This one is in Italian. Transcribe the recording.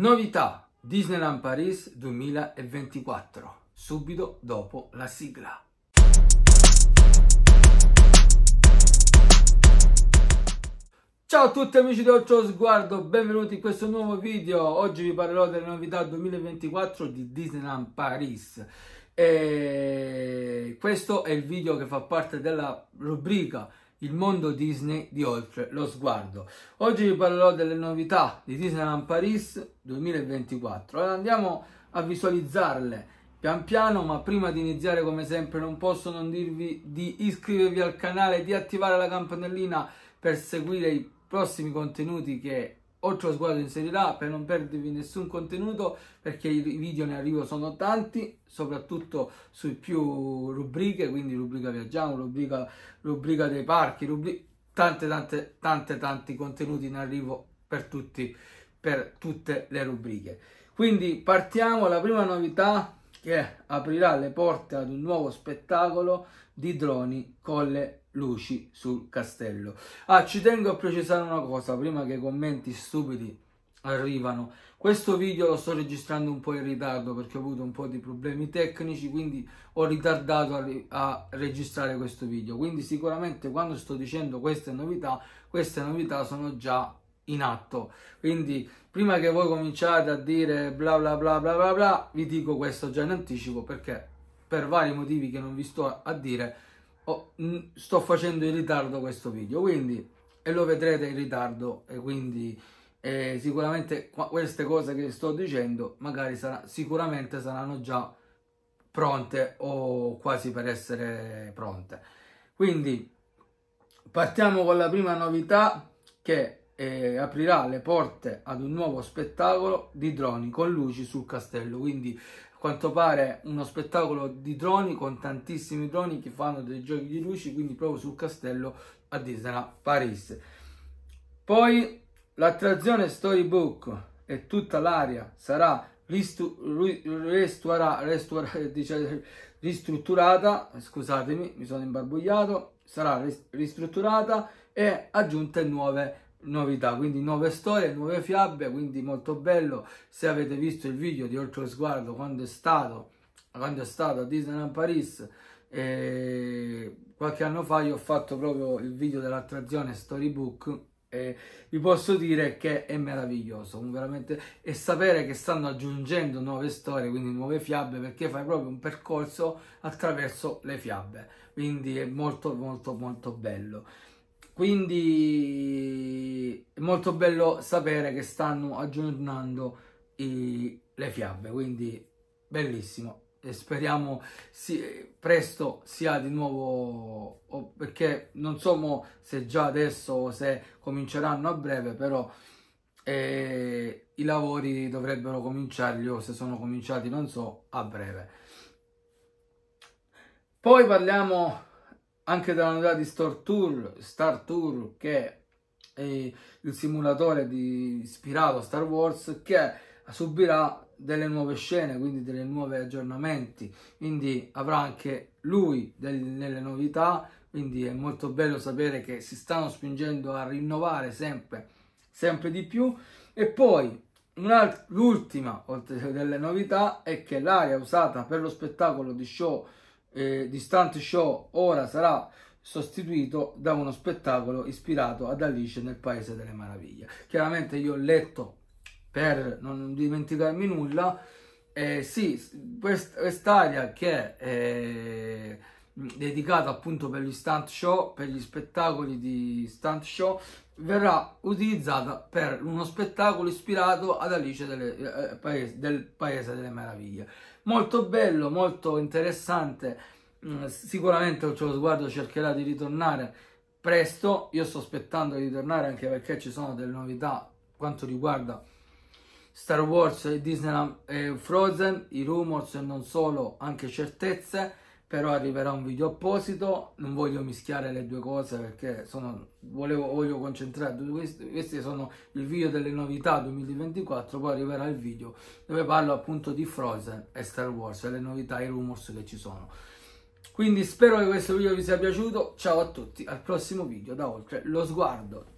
Novità Disneyland Paris 2024, subito dopo la sigla. Ciao a tutti amici di Occhio Sguardo, benvenuti in questo nuovo video. Oggi vi parlerò delle novità 2024 di Disneyland Paris. E questo è il video che fa parte della rubrica il mondo Disney di oltre lo sguardo. Oggi vi parlerò delle novità di Disneyland Paris 2024. Allora andiamo a visualizzarle pian piano, ma prima di iniziare come sempre non posso non dirvi di iscrivervi al canale, di attivare la campanellina per seguire i prossimi contenuti che Oltre lo sguardo in Serie A per non perdervi nessun contenuto perché i video in arrivo sono tanti, soprattutto su più rubriche, quindi rubrica viaggiamo, rubrica, rubrica dei parchi, rubrica, tante tante tante tanti contenuti in arrivo per tutti, per tutte le rubriche. Quindi partiamo, alla prima novità che aprirà le porte ad un nuovo spettacolo di droni con le luci sul castello. Ah, ci tengo a precisare una cosa prima che i commenti stupidi arrivano. Questo video lo sto registrando un po' in ritardo perché ho avuto un po' di problemi tecnici, quindi ho ritardato a, re a registrare questo video. Quindi sicuramente quando sto dicendo queste novità, queste novità sono già in atto. Quindi prima che voi cominciate a dire bla bla bla bla bla bla, vi dico questo già in anticipo perché per vari motivi che non vi sto a dire oh, mm, sto facendo in ritardo questo video quindi e lo vedrete in ritardo e quindi eh, sicuramente queste cose che sto dicendo magari sarà, sicuramente saranno già pronte o quasi per essere pronte quindi partiamo con la prima novità che eh, aprirà le porte ad un nuovo spettacolo di droni con luci sul castello quindi quanto pare uno spettacolo di droni con tantissimi droni che fanno dei giochi di luci quindi proprio sul castello a Disneyland Paris poi l'attrazione Storybook e tutta l'area sarà ristu- restuara, dice, ristrutturata scusatemi mi sono imbarbugliato sarà ristrutturata e aggiunte nuove novità quindi nuove storie nuove fiabe quindi molto bello se avete visto il video di oltre sguardo quando è stato quando è stato a Disneyland Paris eh, qualche anno fa io ho fatto proprio il video dell'attrazione storybook e vi posso dire che è meraviglioso veramente e sapere che stanno aggiungendo nuove storie quindi nuove fiabe perché fai proprio un percorso attraverso le fiabe quindi è molto molto molto bello quindi è molto bello sapere che stanno aggiornando i, le fiabe quindi bellissimo e speriamo si, presto sia di nuovo o, perché non so se già adesso o se cominceranno a breve però eh, i lavori dovrebbero cominciarli o se sono cominciati non so a breve poi parliamo anche dalla novità di Star Tour, Star Tour che è il simulatore di, ispirato a Star Wars che subirà delle nuove scene, quindi dei nuovi aggiornamenti, quindi avrà anche lui delle novità, quindi è molto bello sapere che si stanno spingendo a rinnovare sempre, sempre di più e poi l'ultima delle novità è che l'area usata per lo spettacolo di show eh, distante show ora sarà sostituito da uno spettacolo ispirato ad Alice nel Paese delle Meraviglie. Chiaramente io ho letto per non dimenticarmi nulla, eh, sì, quest'aria che... Eh, dedicata appunto per gli stunt show, per gli spettacoli di stunt show, verrà utilizzata per uno spettacolo ispirato ad Alice delle, eh, eh paese, del Paese delle Meraviglie. Molto bello, molto interessante, mm, sicuramente il suo sguardo cercherà di ritornare presto, io sto aspettando di ritornare anche perché ci sono delle novità quanto riguarda Star Wars, Disneyland e Frozen, i rumors e non solo, anche certezze però arriverà un video apposito non voglio mischiare le due cose perché sono, volevo, voglio concentrare questi, questi sono il video delle novità 2024 poi arriverà il video dove parlo appunto di Frozen e Star Wars e le novità, i rumors che ci sono quindi spero che questo video vi sia piaciuto ciao a tutti al prossimo video da oltre lo sguardo